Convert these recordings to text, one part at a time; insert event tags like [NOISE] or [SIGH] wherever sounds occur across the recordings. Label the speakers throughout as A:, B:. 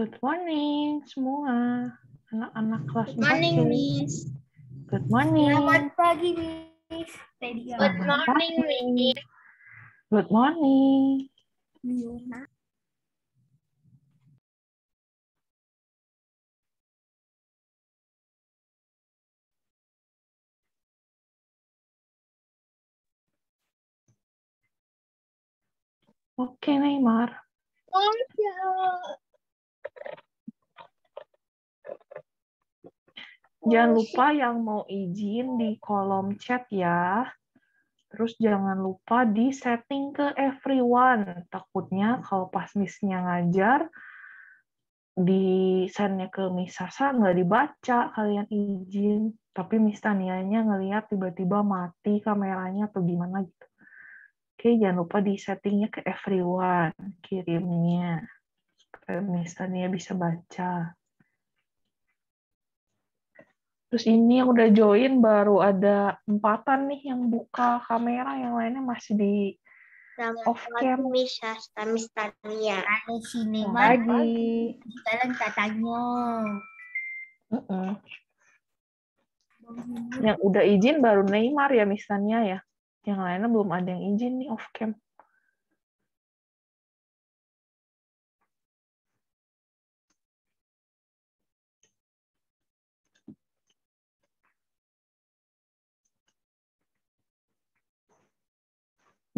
A: Good morning
B: semua. Anak-anak kelas Good morning, 4. Miss. Good morning. Selamat pagi, Miss.
A: Good morning, Miss. Good morning.
B: Oke, okay, Neymar.
A: Oh, ya.
B: Jangan lupa yang mau izin di kolom chat ya. Terus jangan lupa di setting ke everyone. Takutnya kalau pas misnya ngajar, di sendnya ke Miss Sasa nggak dibaca kalian izin. Tapi Miss Tanianya ngelihat tiba-tiba mati kameranya atau gimana gitu. Oke, jangan lupa di settingnya ke everyone, kirimnya. Supaya Miss Tania bisa baca. Terus ini yang udah join baru ada empatan nih yang buka kamera, yang lainnya masih di Selamat off cam. Misha, Stamis Tania. Ada sini lagi. Kalian katanya. Yang udah izin baru Neymar ya misalnya ya. Yang lainnya belum ada yang izin nih off cam.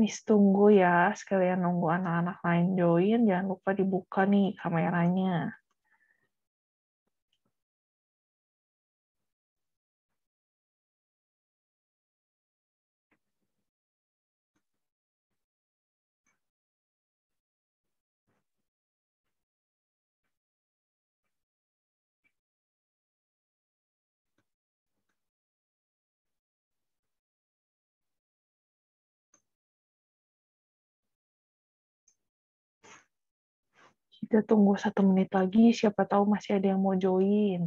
B: Miss tunggu ya, sekalian nunggu anak-anak lain join. Jangan lupa dibuka nih kameranya.
A: kita tunggu satu menit lagi, siapa tahu masih ada yang mau join.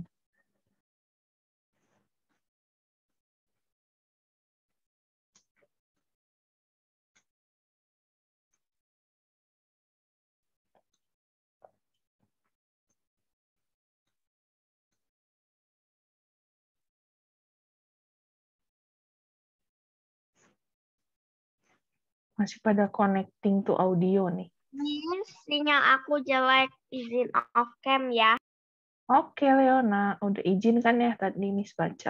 B: masih pada connecting to audio nih.
C: Miss, sinyal aku jelek. Izin off cam ya.
B: Oke, Leona. Udah izin kan ya tadi Miss baca.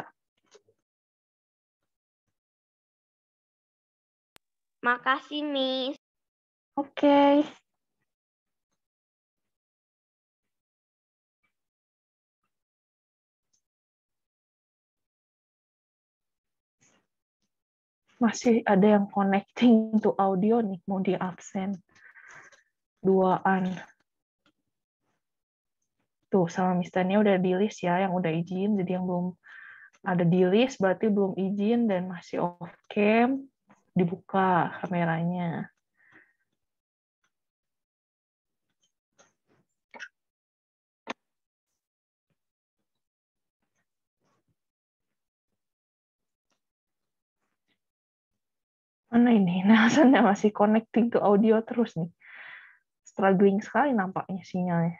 A: Makasih, Miss. Oke.
B: Masih ada yang connecting to audio nih, mau di absen duaan. Tuh, sama misalnya udah di list ya, yang udah izin. Jadi yang belum ada di list berarti belum izin dan masih off cam, dibuka kameranya. mana ini Nelson [LAUGHS] nah, masih connecting to audio terus nih struggling sekali nampaknya sinyalnya.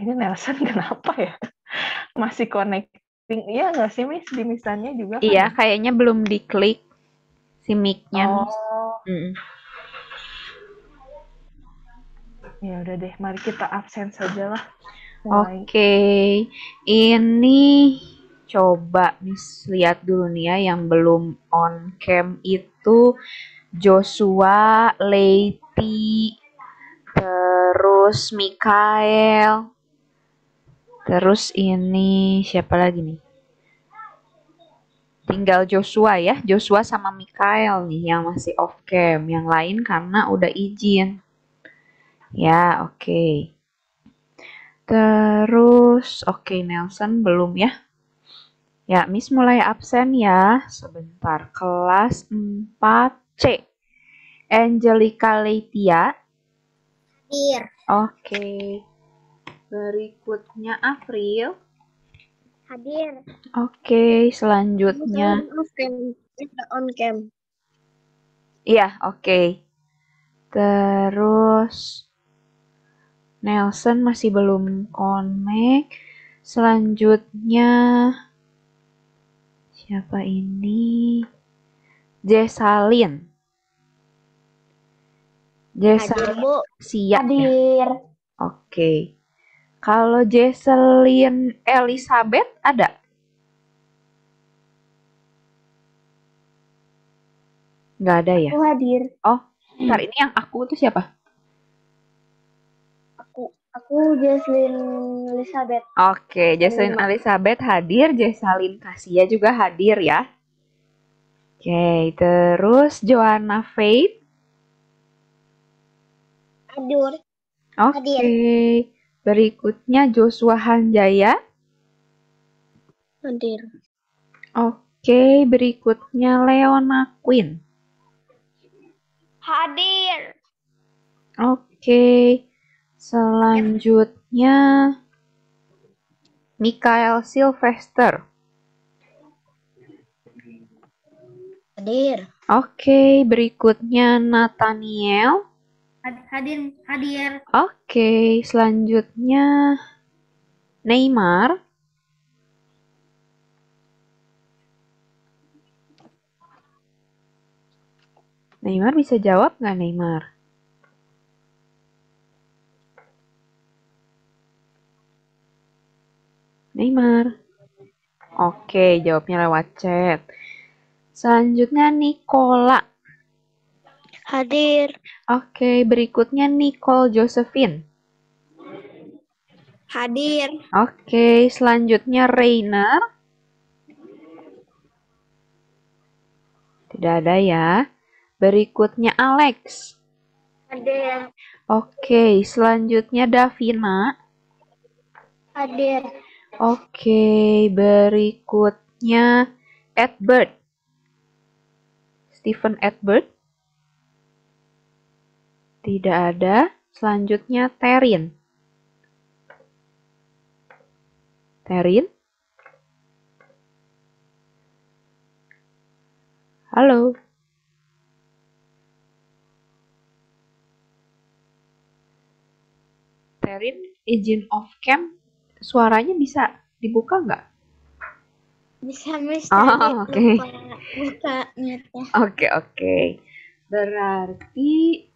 B: ini Nelson [LAUGHS] kenapa ya masih connecting iya nggak sih Miss di misalnya juga kan? iya kayaknya belum diklik
D: si micnya oh. Mm.
B: ya udah deh mari kita absen saja lah
D: oke okay. ini coba Miss lihat dulu nih ya yang belum on cam itu Joshua Leiti terus Mikael Terus ini siapa lagi nih? Tinggal Joshua ya, Joshua sama Mikael nih yang masih off cam, yang lain karena udah izin. Ya, oke. Okay. Terus, oke okay, Nelson belum ya? Ya, Miss mulai absen ya. Sebentar, kelas 4C. Angelica Leitia. Hadir. Oke. Okay. Berikutnya April. Hadir. Oke, okay, selanjutnya. On cam. Iya, oke. Okay. Terus Nelson masih belum connect. Selanjutnya siapa ini? Jesalin. Jesalin siap. Ya? Hadir. Ya? Oke. Okay. Kalau Jesselyn Elizabeth ada? Gak ada ya? Aku hadir. Oh, ntar Ini yang aku tuh siapa?
A: Aku. Aku Jesselyn Elizabeth.
D: Oke, okay, Elizabeth hadir. Jessalyn Kasia juga hadir ya. Oke, terus Joanna Faith.
C: Hadir. Oke. Hadir.
D: Berikutnya Joshua Hanjaya. Hadir. Oke, berikutnya Leona Queen.
C: Hadir.
D: Oke, selanjutnya Mikael Sylvester. Hadir. Oke, berikutnya Nathaniel.
C: Hadir, hadir.
D: Oke, okay, selanjutnya Neymar. Neymar bisa jawab nggak Neymar? Neymar. Oke, jawabnya lewat chat. Selanjutnya Nikola. Hadir. Oke, okay, berikutnya Nicole Josephine.
C: Hadir.
D: Oke, okay, selanjutnya Reina. Tidak ada ya. Berikutnya Alex. Hadir. Oke, okay, selanjutnya Davina. Hadir. Oke, berikutnya Edward. Stephen Edward. Tidak ada. Selanjutnya terin. Terin? Halo. Terin, izin off cam, suaranya bisa dibuka nggak? Bisa, Miss. Oh, oke. Okay. Oke, oke. Okay, okay. Berarti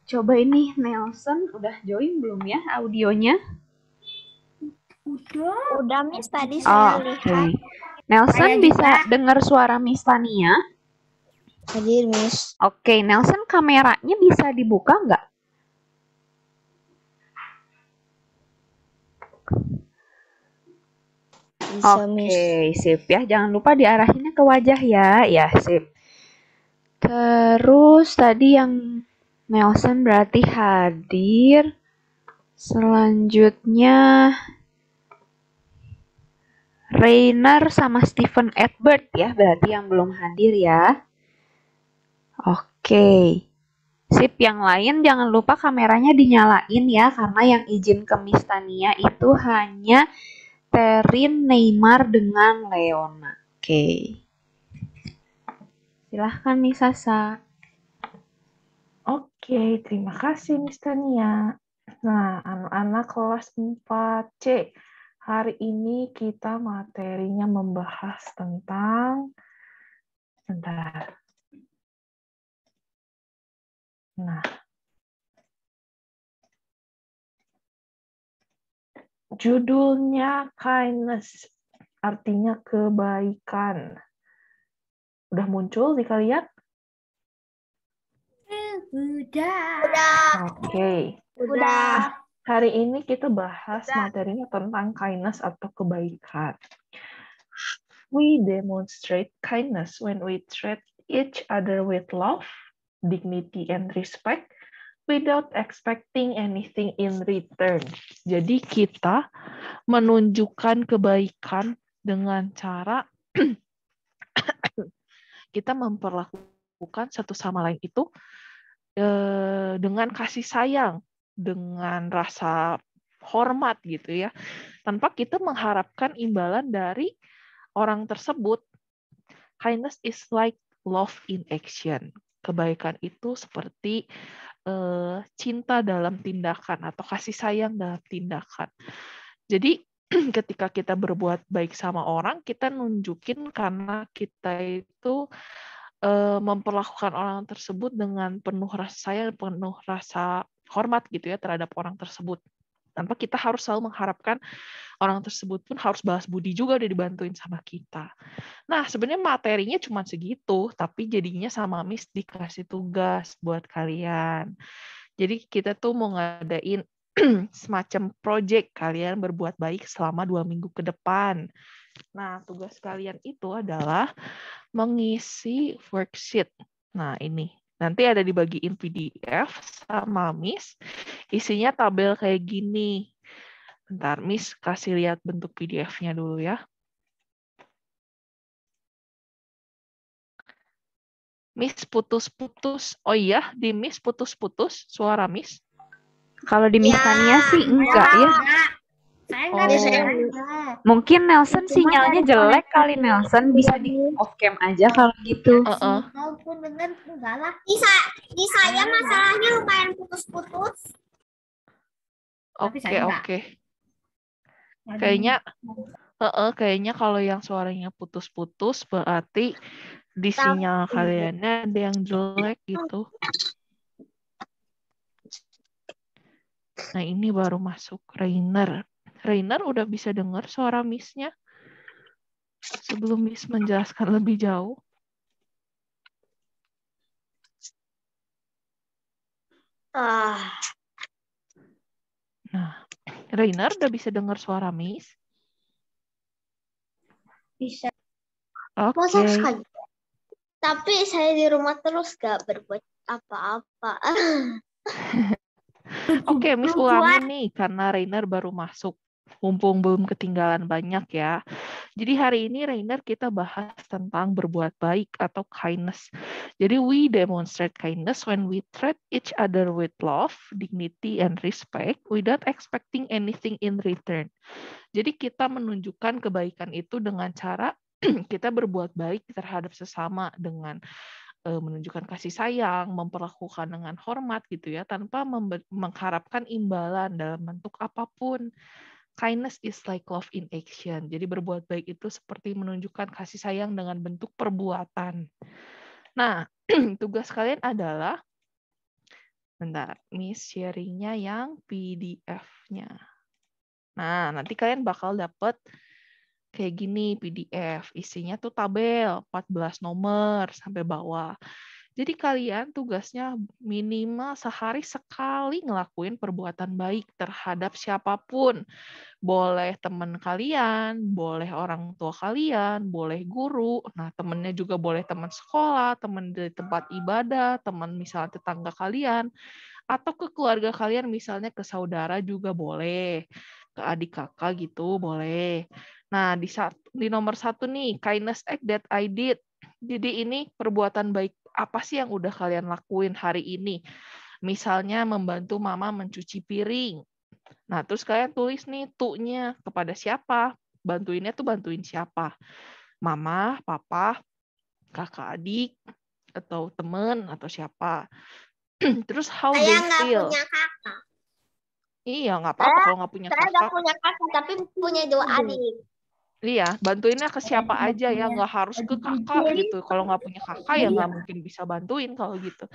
D: Coba ini Nelson udah join belum ya audionya? Udah. Udah Miss tadi oh, saya oh, lihat. Okay. Nelson Ayah, bisa dengar suara Miss Tania? Hadir Miss. Oke, okay, Nelson kameranya bisa dibuka nggak? Oke, okay, sip ya. Jangan lupa diarahinnya ke wajah ya. Ya, sip. Terus tadi yang Nelson berarti hadir. Selanjutnya Rainer sama Stephen Edbert ya, berarti yang belum hadir ya. Oke. Sip, yang lain jangan lupa kameranya dinyalain ya, karena yang izin ke Mistania itu hanya Terin Neymar dengan Leona. Oke. Silahkan
B: Misasa. Oke, terima kasih Miss Tania. Nah, anak-anak kelas 4C, hari ini kita materinya membahas tentang sebentar. Nah, judulnya kindness, artinya kebaikan. Udah muncul di kalian? Udah. Udah. Oke. Okay. Udah. Hari ini kita bahas Udah. materinya tentang kindness atau kebaikan. We demonstrate kindness when we treat each other with love, dignity, and respect without expecting anything in return. Jadi kita menunjukkan kebaikan dengan cara [CLEARS THROAT] kita memperlakukan satu sama lain itu eh, dengan kasih sayang, dengan rasa hormat gitu ya, tanpa kita mengharapkan imbalan dari orang tersebut. Kindness is like love in action. Kebaikan itu seperti eh, cinta dalam tindakan atau kasih sayang dalam tindakan. Jadi [CLEARS THROAT] ketika kita berbuat baik sama orang, kita nunjukin karena kita itu Eh, memperlakukan orang tersebut dengan penuh rasa saya penuh rasa hormat gitu ya terhadap orang tersebut. Tanpa kita harus selalu mengharapkan orang tersebut pun harus balas budi juga udah dibantuin sama kita. Nah, sebenarnya materinya cuma segitu, tapi jadinya sama Miss dikasih tugas buat kalian. Jadi kita tuh mau ngadain [CLEARS THROAT] semacam project kalian berbuat baik selama dua minggu ke depan. Nah, tugas kalian itu adalah mengisi worksheet. Nah, ini nanti ada dibagiin PDF sama Miss. Isinya tabel kayak gini. Bentar, Miss kasih lihat bentuk PDF-nya dulu ya. Miss putus-putus. Oh iya, di Miss putus-putus suara Miss. Kalau di
D: ya, Mistania ya, sih enggak ya. Saya enggak ya. oh.
C: Mungkin Nelson sinyalnya jelek kali Nelson gitu. bisa
D: di off cam aja kalau gitu. Heeh. Uh -uh.
C: Walaupun bener enggak lah. Bisa di saya masalahnya lumayan putus-putus.
B: Oke, okay, oke. Okay. Kayaknya uh -uh, kayaknya kalau yang suaranya putus-putus berarti di sinyal kaliannya ada yang jelek gitu. Nah ini baru masuk Rainer. Rainer udah bisa dengar suara Miss-nya? Sebelum Miss menjelaskan lebih jauh. Ah. Nah, Rainer udah bisa dengar suara Miss? Bisa.
A: Oke. Okay.
B: Tapi saya di rumah
C: terus gak berbuat apa-apa. [LAUGHS]
B: Oke, okay, Miss ulangi nih karena Rainer baru masuk. Mumpung belum ketinggalan banyak ya. Jadi hari ini Rainer kita bahas tentang berbuat baik atau kindness. Jadi we demonstrate kindness when we treat each other with love, dignity, and respect without expecting anything in return. Jadi kita menunjukkan kebaikan itu dengan cara [CLEARS THROAT] kita berbuat baik terhadap sesama dengan Eh, menunjukkan kasih sayang, memperlakukan dengan hormat gitu ya, tanpa mengharapkan imbalan dalam bentuk apapun. Kindness is like love in action. Jadi berbuat baik itu seperti menunjukkan kasih sayang dengan bentuk perbuatan. Nah, [CLEARS THROAT] tugas kalian adalah bentar, Miss sharingnya yang PDF-nya. Nah, nanti kalian bakal dapat kayak gini PDF, isinya tuh tabel 14 nomor sampai bawah. Jadi kalian tugasnya minimal sehari sekali ngelakuin perbuatan baik terhadap siapapun. Boleh teman kalian, boleh orang tua kalian, boleh guru. Nah, temennya juga boleh teman sekolah, teman dari tempat ibadah, teman misalnya tetangga kalian, atau ke keluarga kalian misalnya ke saudara juga boleh ke adik kakak gitu boleh. Nah di satu, di nomor satu nih kindness act that I did. Jadi ini perbuatan baik apa sih yang udah kalian lakuin hari ini? Misalnya membantu mama mencuci piring. Nah terus kalian tulis nih nya kepada siapa? Bantuinnya tuh bantuin siapa? Mama, papa, kakak adik, atau temen, atau siapa. [CLEARS THROAT] terus how Saya they feel. Punya kakak Iya, nggak apa-apa kalau nggak punya kakak. Saya nggak punya
C: kakak, tapi punya dua adik.
B: Iya, bantuinnya ke siapa aja ya, iya. nggak harus ke kakak iya. gitu. Kalau nggak punya kakak ya iya. nggak mungkin bisa bantuin kalau gitu.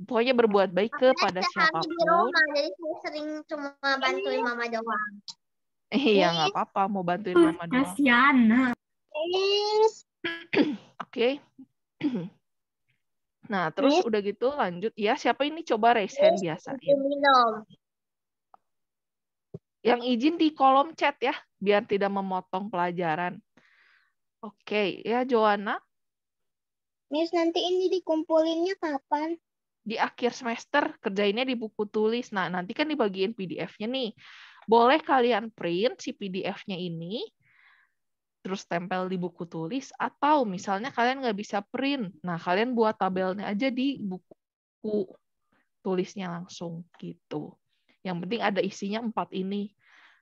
B: Pokoknya berbuat baik kepada siapa di rumah,
C: jadi saya sering cuma bantuin mama doang.
B: Iya, nggak apa-apa mau bantuin uh, mama doang. Kasian. [CLEARS THROAT] Oke. [CLEARS THROAT] Nah, terus udah gitu lanjut. Ya, siapa ini coba raise hand biasa ya? Minum yang izin di kolom chat ya, biar tidak memotong pelajaran. Oke, okay, ya Joanna. Miss, nanti ini dikumpulinnya kapan? Di akhir semester, kerjainnya di buku tulis. Nah, nanti kan dibagiin PDF-nya nih. Boleh kalian print si PDF-nya ini, terus tempel di buku tulis, atau misalnya kalian nggak bisa print. Nah, kalian buat tabelnya aja di buku tulisnya langsung gitu. Yang penting ada isinya empat ini.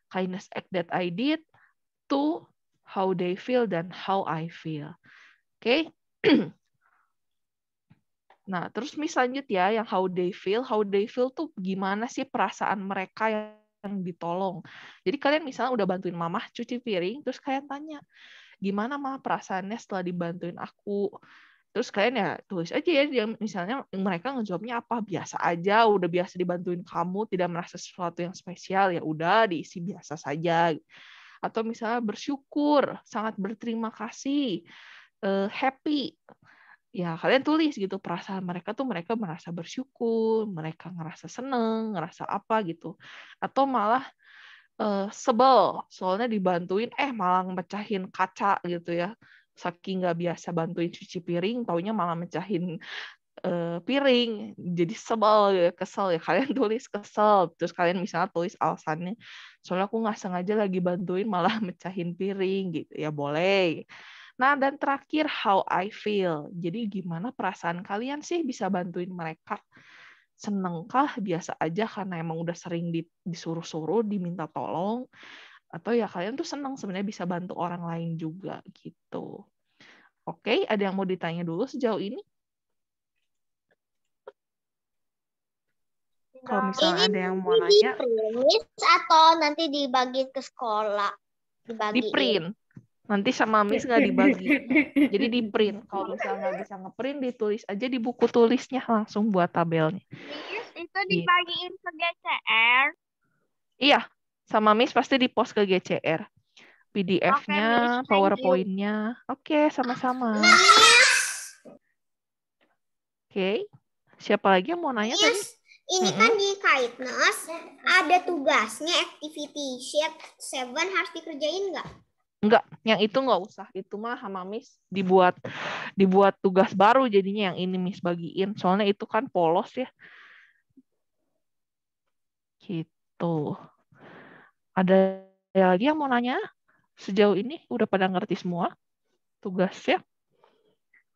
B: Kindness act that I did, to how they feel, dan how I feel. Oke? Okay? [CLEARS THROAT] nah, terus Miss lanjut ya, yang how they feel. How they feel tuh gimana sih perasaan mereka yang ditolong. Jadi kalian misalnya udah bantuin mamah cuci piring, terus kalian tanya, gimana mah perasaannya setelah dibantuin aku terus kalian ya tulis aja ya yang misalnya mereka ngejawabnya apa biasa aja udah biasa dibantuin kamu tidak merasa sesuatu yang spesial ya udah diisi biasa saja atau misalnya bersyukur sangat berterima kasih eh, happy ya kalian tulis gitu perasaan mereka tuh mereka merasa bersyukur mereka ngerasa seneng ngerasa apa gitu atau malah uh, sebel soalnya dibantuin eh malah mecahin kaca gitu ya saking nggak biasa bantuin cuci piring taunya malah mecahin uh, piring jadi sebel kesel ya [LAUGHS] kalian tulis kesel terus kalian misalnya tulis alasannya soalnya aku nggak sengaja lagi bantuin malah [LAUGHS] mecahin piring gitu ya boleh Nah, dan terakhir, how I feel. Jadi, gimana perasaan kalian sih bisa bantuin mereka? Senengkah biasa aja karena emang udah sering disuruh-suruh, diminta tolong? atau ya kalian tuh senang sebenarnya bisa bantu orang lain juga gitu. Oke, ada yang mau ditanya dulu sejauh ini? Kalau nah, misalnya ada yang mau nanya,
C: atau nanti dibagi ke sekolah? Dibagi. Di print.
B: Nanti sama Miss nggak dibagi. Jadi di print. Kalau misalnya nggak bisa ngeprint, ditulis aja di buku tulisnya langsung buat tabelnya. Miss,
C: iya, itu gitu. dibagiin ke GCR?
B: Iya, sama Miss pasti di post ke GCR. PDF-nya, PowerPoint-nya. Oke, okay, sama-sama. Oke. Okay. Siapa lagi yang mau nanya yes. tadi?
C: Ini -hmm. kan di Kaitnos ada tugasnya activity sheet 7 harus dikerjain nggak?
B: Enggak, yang itu nggak usah. Itu mah sama Miss dibuat dibuat tugas baru jadinya yang ini Miss bagiin. Soalnya itu kan polos ya. Gitu. Ada lagi yang mau nanya? Sejauh ini udah pada ngerti semua tugasnya?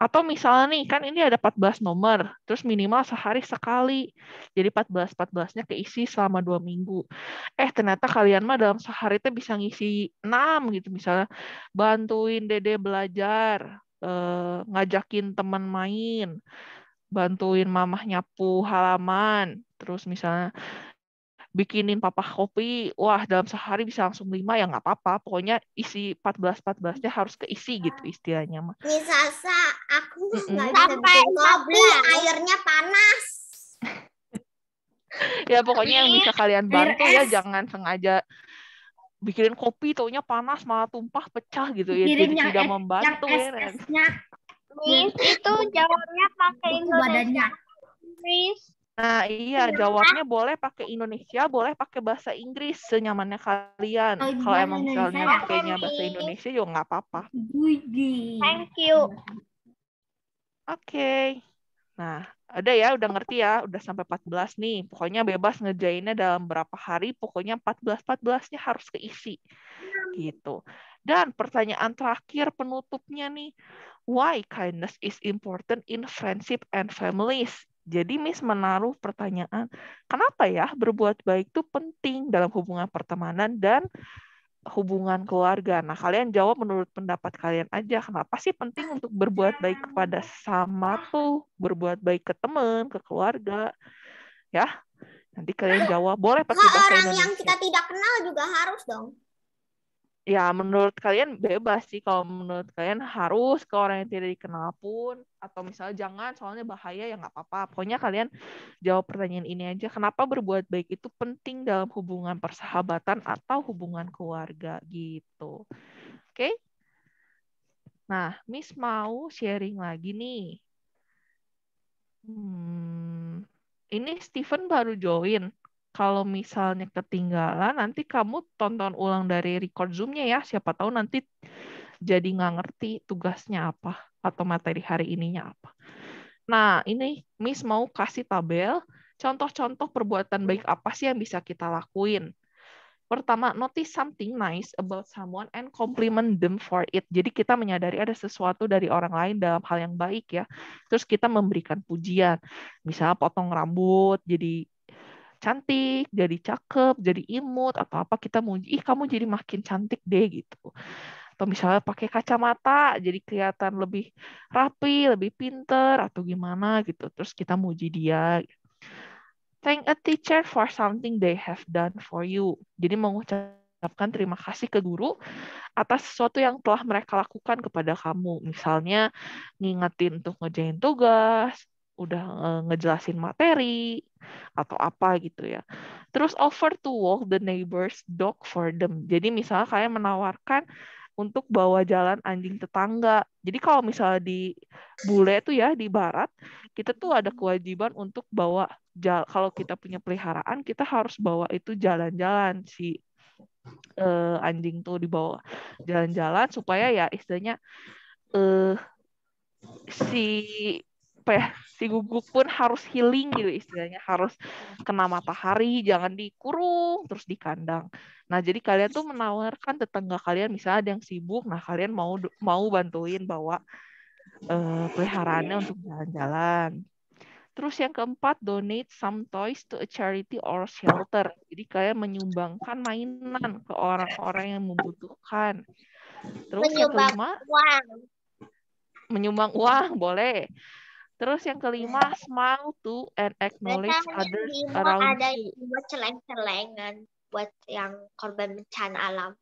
B: Atau misalnya nih, kan ini ada 14 nomor, terus minimal sehari sekali. Jadi 14-14-nya keisi selama dua minggu. Eh, ternyata kalian mah dalam sehari itu bisa ngisi 6 gitu. Misalnya bantuin dede belajar, eh, ngajakin teman main, bantuin mamah nyapu halaman, terus misalnya bikinin papa kopi, wah dalam sehari bisa langsung lima ya nggak apa-apa. Pokoknya isi 14 14 belasnya harus keisi gitu istilahnya. mah.
C: Misalnya aku nggak mm -mm. bisa kopi, airnya panas.
B: [LAUGHS] ya pokoknya yang bisa kalian bantu ya jangan sengaja bikinin kopi taunya panas malah tumpah pecah gitu ya jadi tidak membantu yang ya Miss,
C: kan? itu jawabnya pakai Indonesia. Miss.
B: Nah, iya, iya jawabnya boleh pakai Indonesia, boleh pakai bahasa Inggris senyamannya kalian. Oh, Kalau emang misalnya pakainya bahasa Indonesia juga nggak apa-apa. Thank you. Oke. Okay. Nah, ada ya, udah ngerti ya, udah sampai 14 nih. Pokoknya bebas ngejainnya dalam berapa hari, pokoknya 14-14-nya harus keisi. Gitu. Dan pertanyaan terakhir penutupnya nih, why kindness is important in friendship and families? Jadi Miss menaruh pertanyaan, kenapa ya berbuat baik itu penting dalam hubungan pertemanan dan hubungan keluarga. Nah, kalian jawab menurut pendapat kalian aja. Kenapa sih penting untuk berbuat baik kepada sama tuh, berbuat baik ke teman, ke keluarga. Ya. Nanti kalian jawab. Boleh pakai nah, bahasa orang yang
C: kita tidak kenal juga harus dong
B: ya menurut kalian bebas sih kalau menurut kalian harus ke orang yang tidak dikenal pun atau misalnya jangan soalnya bahaya ya nggak apa-apa pokoknya kalian jawab pertanyaan ini aja kenapa berbuat baik itu penting dalam hubungan persahabatan atau hubungan keluarga gitu oke okay? nah Miss mau sharing lagi nih hmm, ini Steven baru join kalau misalnya ketinggalan nanti kamu tonton ulang dari record zoomnya ya. Siapa tahu nanti jadi nggak ngerti tugasnya apa atau materi hari ininya apa. Nah, ini Miss mau kasih tabel contoh-contoh perbuatan baik apa sih yang bisa kita lakuin. Pertama, notice something nice about someone and compliment them for it. Jadi kita menyadari ada sesuatu dari orang lain dalam hal yang baik ya. Terus kita memberikan pujian. Misalnya potong rambut jadi cantik, jadi cakep, jadi imut atau apa kita mau ih kamu jadi makin cantik deh gitu. Atau misalnya pakai kacamata jadi kelihatan lebih rapi, lebih pinter atau gimana gitu. Terus kita muji dia. Thank a teacher for something they have done for you. Jadi mengucapkan terima kasih ke guru atas sesuatu yang telah mereka lakukan kepada kamu. Misalnya ngingetin untuk ngejain tugas, udah eh, ngejelasin materi atau apa gitu ya. Terus offer to walk the neighbor's dog for them. Jadi misalnya kalian menawarkan untuk bawa jalan anjing tetangga. Jadi kalau misalnya di bule tuh ya di barat, kita tuh ada kewajiban untuk bawa jal kalau kita punya peliharaan, kita harus bawa itu jalan-jalan si eh, anjing tuh dibawa jalan-jalan supaya ya istilahnya eh si apa ya si guguk pun harus healing gitu istilahnya harus kena matahari jangan dikurung terus di kandang nah jadi kalian tuh menawarkan tetangga kalian misalnya ada yang sibuk nah kalian mau mau bantuin bawa uh, peliharaannya untuk jalan-jalan terus yang keempat donate some toys to a charity or shelter jadi kalian menyumbangkan mainan ke orang-orang yang membutuhkan terus Menyumbang yang kelima uang. menyumbang uang boleh Terus yang kelima, smile to and acknowledge Mereka others around ada you.
C: Buat celeng-celengan, buat yang korban bencana alam.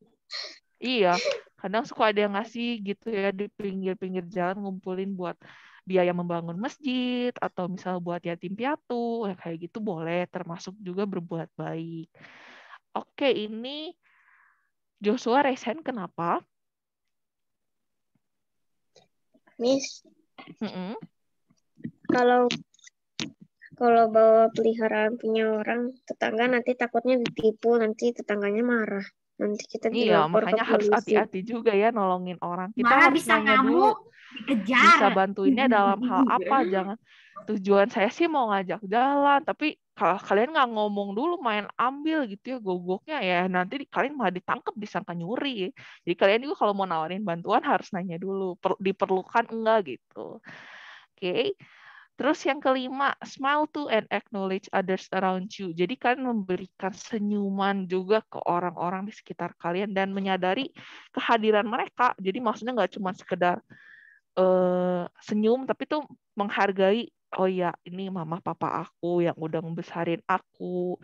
B: Iya, kadang suka ada yang ngasih gitu ya di pinggir-pinggir jalan ngumpulin buat biaya membangun masjid atau misal buat yatim piatu, ya kayak gitu boleh, termasuk juga berbuat baik. Oke, ini Joshua resen kenapa? Miss, mm -mm kalau
C: kalau bawa peliharaan punya orang tetangga nanti takutnya ditipu
B: nanti tetangganya marah nanti kita iya makanya harus hati-hati juga ya nolongin orang kita marah harus bisa ngamuk dikejar bisa bantuinnya [LAUGHS] dalam hal apa jangan tujuan saya sih mau ngajak jalan tapi kalau kalian nggak ngomong dulu main ambil gitu ya gogoknya ya nanti kalian malah ditangkap disangka nyuri jadi kalian juga kalau mau nawarin bantuan harus nanya dulu per, diperlukan enggak gitu oke okay. Terus yang kelima, smile to and acknowledge others around you. Jadi kalian memberikan senyuman juga ke orang-orang di sekitar kalian dan menyadari kehadiran mereka. Jadi maksudnya nggak cuma sekedar uh, senyum, tapi tuh menghargai, oh ya ini mama papa aku yang udah ngebesarin aku,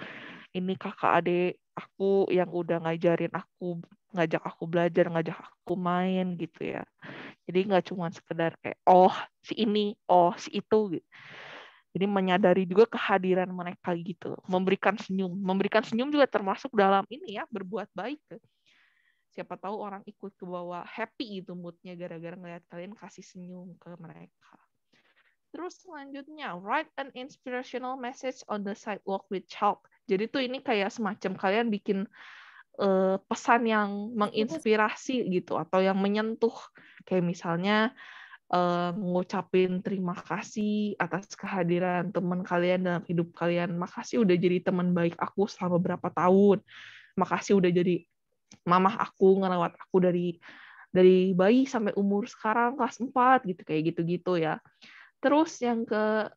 B: ini kakak adik aku yang udah ngajarin aku ngajak aku belajar ngajak aku main gitu ya jadi nggak cuma sekedar kayak oh si ini oh si itu gitu jadi menyadari juga kehadiran mereka gitu memberikan senyum memberikan senyum juga termasuk dalam ini ya berbuat baik siapa tahu orang ikut ke bawah happy itu moodnya gara-gara ngeliat kalian kasih senyum ke mereka Terus selanjutnya, write an inspirational message on the sidewalk with chalk. Jadi tuh ini kayak semacam kalian bikin uh, pesan yang menginspirasi gitu atau yang menyentuh kayak misalnya uh, ngucapin terima kasih atas kehadiran teman kalian dalam hidup kalian. Makasih udah jadi teman baik aku selama berapa tahun. Makasih udah jadi mamah aku ngerawat aku dari dari bayi sampai umur sekarang kelas 4 gitu kayak gitu-gitu ya. Terus yang ke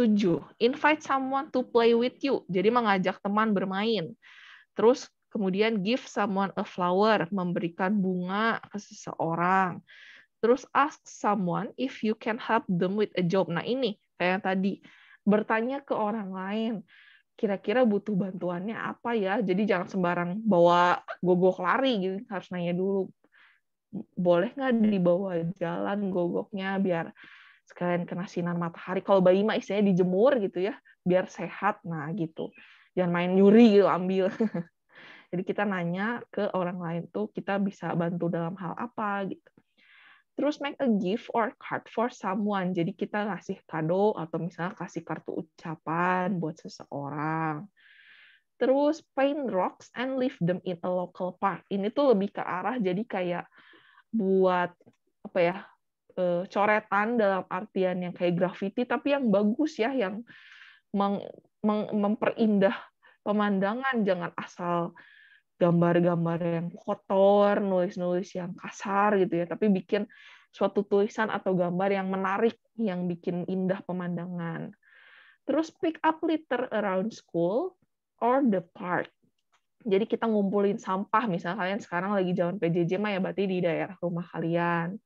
B: Tujuh, invite someone to play with you. Jadi mengajak teman bermain. Terus kemudian give someone a flower, memberikan bunga ke seseorang. Terus ask someone if you can help them with a job. Nah ini kayak tadi, bertanya ke orang lain kira-kira butuh bantuannya apa ya jadi jangan sembarang bawa gogok lari gitu harus nanya dulu boleh nggak dibawa jalan gogoknya biar sekalian kena sinar matahari. Kalau bayi mah istilahnya dijemur gitu ya, biar sehat. Nah gitu, jangan main nyuri gitu ambil. [LAUGHS] Jadi kita nanya ke orang lain tuh kita bisa bantu dalam hal apa gitu. Terus make a gift or card for someone. Jadi kita kasih kado atau misalnya kasih kartu ucapan buat seseorang. Terus paint rocks and leave them in a local park. Ini tuh lebih ke arah jadi kayak buat apa ya Eh, coretan dalam artian yang kayak graffiti tapi yang bagus ya yang meng, memperindah pemandangan jangan asal gambar-gambar yang kotor nulis-nulis yang kasar gitu ya tapi bikin suatu tulisan atau gambar yang menarik yang bikin indah pemandangan terus pick up litter around school or the park jadi kita ngumpulin sampah misalnya kalian sekarang lagi jalan PJJ mah ya berarti di daerah rumah kalian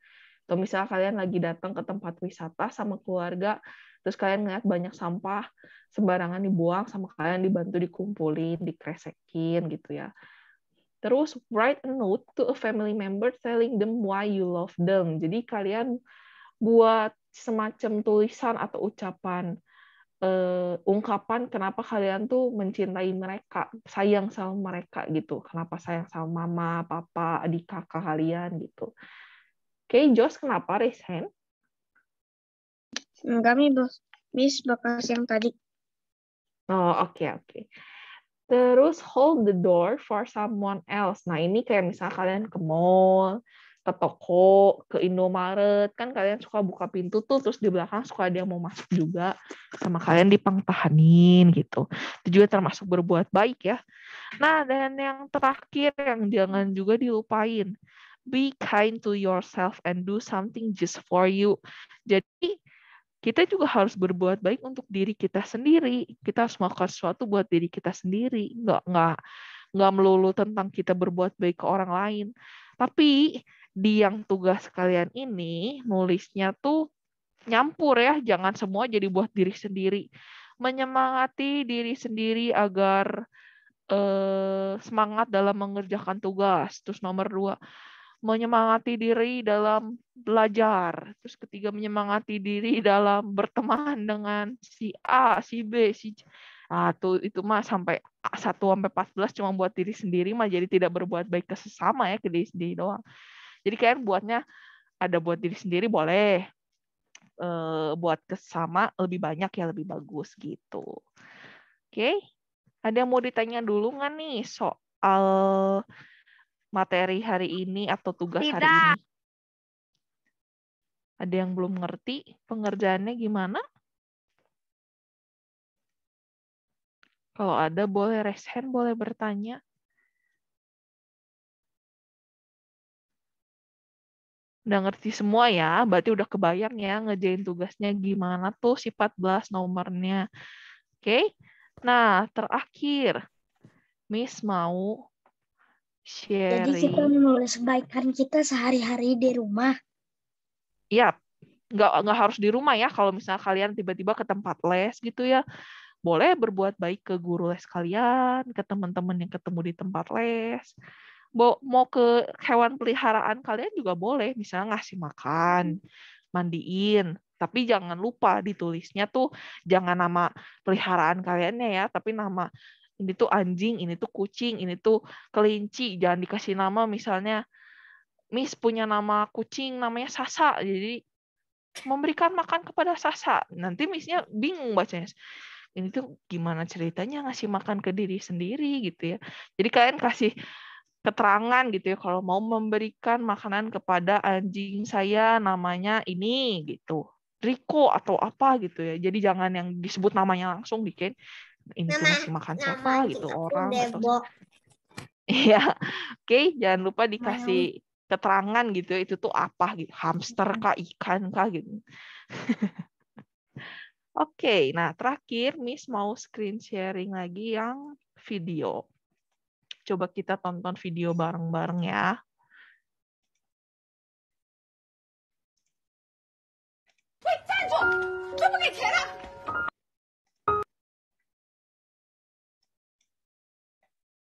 B: atau misalnya kalian lagi datang ke tempat wisata sama keluarga terus kalian ngeliat banyak sampah sembarangan dibuang sama kalian dibantu dikumpulin dikresekin gitu ya terus write a note to a family member telling them why you love them jadi kalian buat semacam tulisan atau ucapan uh, ungkapan kenapa kalian tuh mencintai mereka, sayang sama mereka gitu. Kenapa sayang sama mama, papa, adik kakak kalian gitu. Oke, okay, Jos kenapa raise hand? Enggak, nih Bos. Miss bekas yang tadi. Oh, oke, okay, oke. Okay. Terus hold the door for someone else. Nah, ini kayak misal kalian ke mall, ke toko, ke Indomaret, kan kalian suka buka pintu tuh, terus di belakang suka ada yang mau masuk juga, sama kalian dipangtahanin gitu. Itu juga termasuk berbuat baik ya. Nah, dan yang terakhir yang jangan juga dilupain, be kind to yourself and do something just for you. Jadi kita juga harus berbuat baik untuk diri kita sendiri. Kita harus melakukan sesuatu buat diri kita sendiri. Nggak nggak nggak melulu tentang kita berbuat baik ke orang lain. Tapi di yang tugas kalian ini nulisnya tuh nyampur ya. Jangan semua jadi buat diri sendiri. Menyemangati diri sendiri agar eh, semangat dalam mengerjakan tugas. Terus nomor dua, menyemangati diri dalam belajar. Terus ketiga menyemangati diri dalam berteman dengan si A, si B, si C. Nah, tuh, itu mah sampai 1 sampai 14 cuma buat diri sendiri mah jadi tidak berbuat baik ke sesama ya ke diri sendiri doang. Jadi kalian buatnya ada buat diri sendiri boleh. E, buat kesama lebih banyak ya lebih bagus gitu. Oke. Okay? Ada yang mau ditanya dulu nggak nih soal materi hari ini atau tugas Tidak. hari ini? Ada yang belum ngerti pengerjaannya gimana? Kalau ada boleh raise hand, boleh bertanya. Udah ngerti semua ya, berarti udah kebayang ya ngejain tugasnya gimana tuh si 14 nomornya. Oke, okay? nah terakhir, Miss mau Sharing. Jadi kita
C: menulis kebaikan kita sehari-hari di
B: rumah. Iya, nggak nggak harus di rumah ya. Kalau misalnya kalian tiba-tiba ke tempat les gitu ya, boleh berbuat baik ke guru les kalian, ke teman-teman yang ketemu di tempat les. Bo Mau ke hewan peliharaan kalian juga boleh, misalnya ngasih makan, mandiin. Tapi jangan lupa ditulisnya tuh jangan nama peliharaan kaliannya ya, tapi nama ini tuh anjing, ini tuh kucing, ini tuh kelinci, jangan dikasih nama misalnya Miss punya nama kucing namanya Sasa, jadi memberikan makan kepada Sasa. Nanti Missnya bingung bacanya. Ini tuh gimana ceritanya ngasih makan ke diri sendiri gitu ya. Jadi kalian kasih keterangan gitu ya kalau mau memberikan makanan kepada anjing saya namanya ini gitu Riko atau apa gitu ya jadi jangan yang disebut namanya langsung bikin Nah, cuma makan nah, sofa gitu, gitu. orang atau [LAUGHS] Iya. Oke, okay, jangan lupa nah. dikasih hmm. keterangan gitu ya, itu tuh apa gitu, hamster kah, ikan kah gitu. [LAUGHS] Oke, okay, nah terakhir Miss mau screen sharing lagi yang video. Coba kita tonton video bareng-bareng ya.
A: Wait,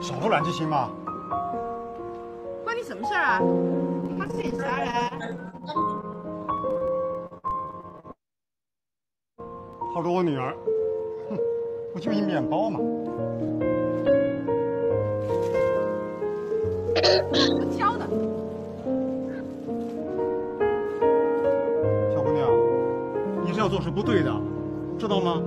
C: 少不
D: 乱起心嘛，
B: 关你什么事儿啊？他自己家人，
D: 他是我女儿，哼，不就一面包吗？
B: 我教的，
C: 小姑娘，你这样做是不对的，知道吗？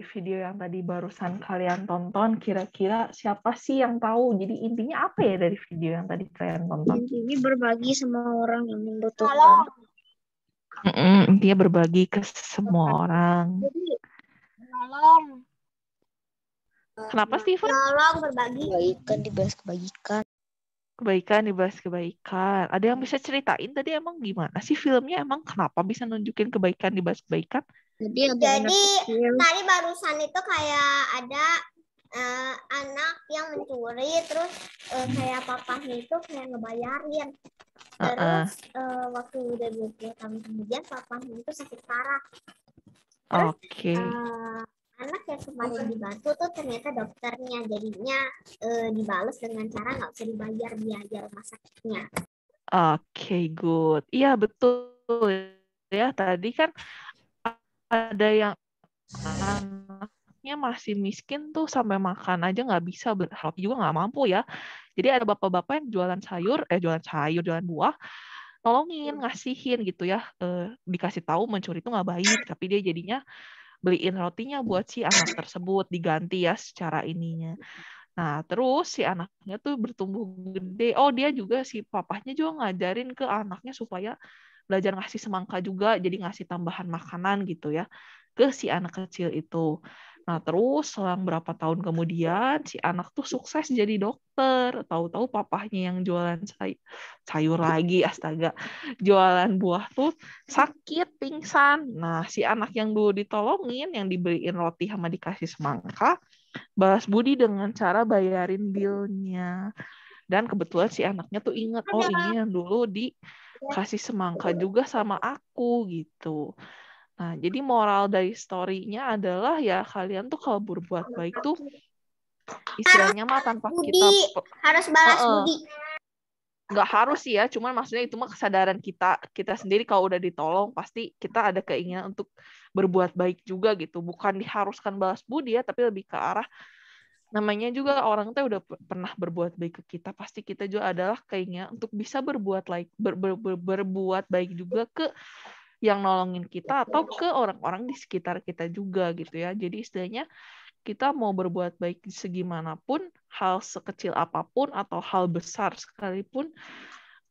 B: dari video yang tadi barusan kalian tonton, kira-kira siapa sih yang tahu? Jadi intinya apa ya dari video yang tadi kalian tonton? Intinya berbagi semua orang yang membutuhkan. intinya berbagi ke semua orang. Jadi,
C: tolong. Kenapa sih, Tolong
B: berbagi. Kebaikan dibahas kebaikan. Kebaikan dibahas kebaikan. Ada yang bisa ceritain tadi emang gimana sih filmnya? Emang kenapa bisa nunjukin kebaikan dibahas kebaikan? Jadi, Jadi
C: tadi barusan itu kayak ada uh, anak yang mencuri terus uh, kayak papahnya itu kayak ngebayarin terus uh, uh. Uh, waktu udah 20 tahun kemudian papahnya itu sakit parah Oke. okay. uh, anak yang kemarin dibantu tuh ternyata dokternya jadinya e, dibalas dengan cara nggak usah dibayar biaya rumah sakitnya
B: oke okay, good iya betul ya tadi kan ada yang anaknya masih miskin tuh sampai makan aja nggak bisa berharap juga nggak mampu ya jadi ada bapak-bapak yang jualan sayur eh jualan sayur jualan buah nolongin ngasihin gitu ya eh, dikasih tahu mencuri itu nggak baik tapi dia jadinya beliin rotinya buat si anak tersebut diganti ya secara ininya Nah, terus si anaknya tuh bertumbuh gede. Oh, dia juga si papahnya juga ngajarin ke anaknya supaya belajar ngasih semangka juga jadi ngasih tambahan makanan gitu ya ke si anak kecil itu nah terus selang berapa tahun kemudian si anak tuh sukses jadi dokter tahu-tahu papahnya yang jualan say sayur lagi astaga jualan buah tuh sakit pingsan nah si anak yang dulu ditolongin yang dibeliin roti sama dikasih semangka balas budi dengan cara bayarin bilnya dan kebetulan si anaknya tuh inget oh ini yang dulu di kasih semangka iya. juga sama aku gitu. Nah, jadi moral dari story-nya adalah ya kalian tuh kalau berbuat baik tuh istilahnya mah tanpa budi. kita harus balas uh -uh. budi. Enggak harus sih ya, cuman maksudnya itu mah kesadaran kita kita sendiri kalau udah ditolong pasti kita ada keinginan untuk berbuat baik juga gitu, bukan diharuskan balas budi ya, tapi lebih ke arah namanya juga orang teh udah pernah berbuat baik ke kita pasti kita juga adalah kayaknya untuk bisa berbuat like ber, ber, ber, berbuat baik juga ke yang nolongin kita atau ke orang-orang di sekitar kita juga gitu ya jadi istilahnya kita mau berbuat baik segimanapun hal sekecil apapun atau hal besar sekalipun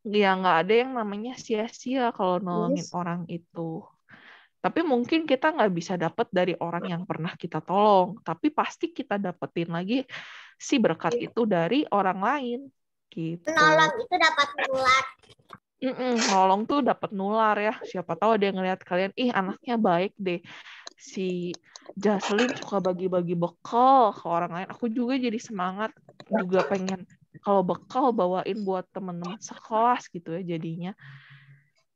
B: ya nggak ada yang namanya sia-sia kalau nolongin yes. orang itu tapi mungkin kita nggak bisa dapat dari orang yang pernah kita tolong, tapi pasti kita dapetin lagi si berkat ya. itu dari orang lain. Gitu.
C: tolong itu dapat nular.
B: Mm-mm, nolong tuh dapat nular ya. Siapa tahu ada yang ngeliat kalian, ih anaknya baik deh. Si Jaslin suka bagi-bagi bekal ke orang lain. Aku juga jadi semangat, juga pengen kalau bekal bawain buat teman-teman sekelas gitu ya jadinya.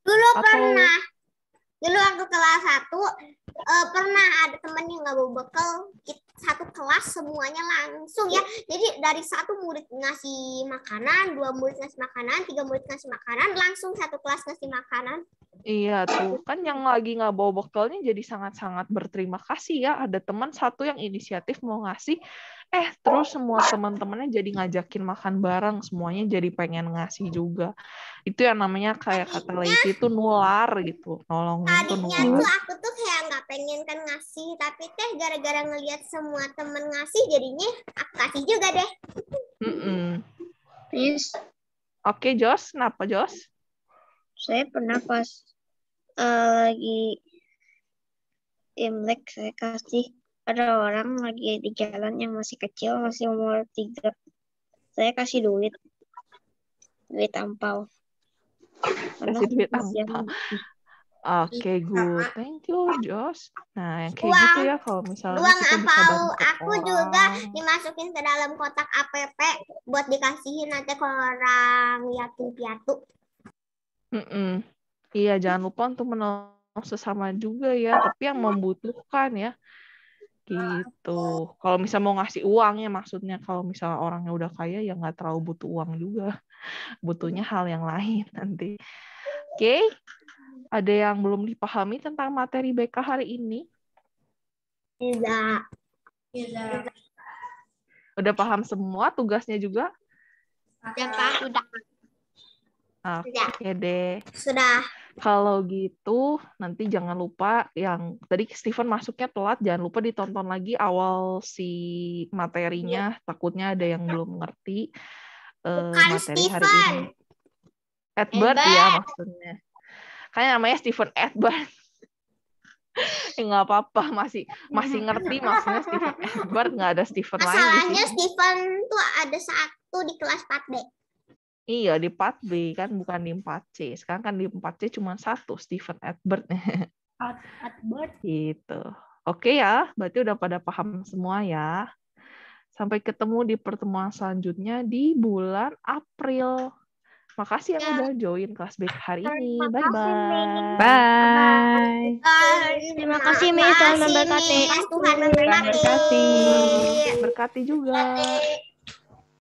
B: Dulu Atau... pernah
C: dulu waktu kelas satu uh, pernah ada temen yang nggak bawa bekal satu kelas semuanya langsung ya jadi dari satu murid ngasih makanan dua murid ngasih makanan tiga murid ngasih makanan langsung satu kelas ngasih makanan
B: Iya tuh, kan yang lagi nggak bawa bekalnya jadi sangat-sangat berterima kasih ya. Ada teman satu yang inisiatif mau ngasih, eh terus semua teman-temannya jadi ngajakin makan bareng, semuanya jadi pengen ngasih juga. Itu yang namanya kayak kata lady itu nular gitu, nolong itu nular. tuh aku
C: tuh kayak nggak pengen kan ngasih, tapi teh gara-gara ngelihat semua temen ngasih jadinya aku kasih juga deh.
B: Mm -mm. Oke okay, Jos, kenapa Jos? saya pernah pas uh, lagi imlek saya kasih
C: ada orang lagi di jalan yang masih kecil masih umur tiga saya kasih duit duit ampau
B: kasih duit ampau Oke, okay, good. Thank you, Josh. Nah, yang kayak uang, gitu ya kalau misalnya uang kita bisa aku
C: orang. juga dimasukin ke dalam kotak APP buat dikasihin nanti ke orang yatim piatu.
B: Mm-mm. Iya, jangan lupa untuk menolong sesama juga ya, tapi yang membutuhkan ya. Gitu. Kalau misal mau ngasih uang ya maksudnya kalau misalnya orangnya udah kaya ya nggak terlalu butuh uang juga. Butuhnya hal yang lain [LAUGHS] nanti. Oke. Okay. Ada yang belum dipahami tentang materi BK hari ini? Tidak. Tidak. Udah paham semua tugasnya juga?
C: Ya Pak. Udah.
B: Oke okay deh. Sudah. Kalau gitu nanti jangan lupa yang tadi Steven masuknya telat, jangan lupa ditonton lagi awal si materinya. Ya. Takutnya ada yang belum ngerti uh, materi Stephen. hari ini. Edward, iya Edward ya maksudnya. Kayak namanya Steven Edward. [LAUGHS] Eh, nggak eh, apa-apa masih masih ngerti maksudnya Steven [LAUGHS] Edward nggak ada Stephen lain. Masalahnya
C: Steven tuh ada satu di kelas 4B.
B: Iya di 4B kan bukan di 4C. Sekarang kan di 4C cuma satu Stephen Edbert. Edbert. [LAUGHS] Gitu. Oke ya, berarti udah pada paham semua ya. Sampai ketemu di pertemuan selanjutnya di bulan April. Makasih yang ya. udah join kelas B hari ini. Bye bye. Bye.
C: Terima kasih Mei Tuhan memberkati. Tuhan memberkati.
B: Berkati juga.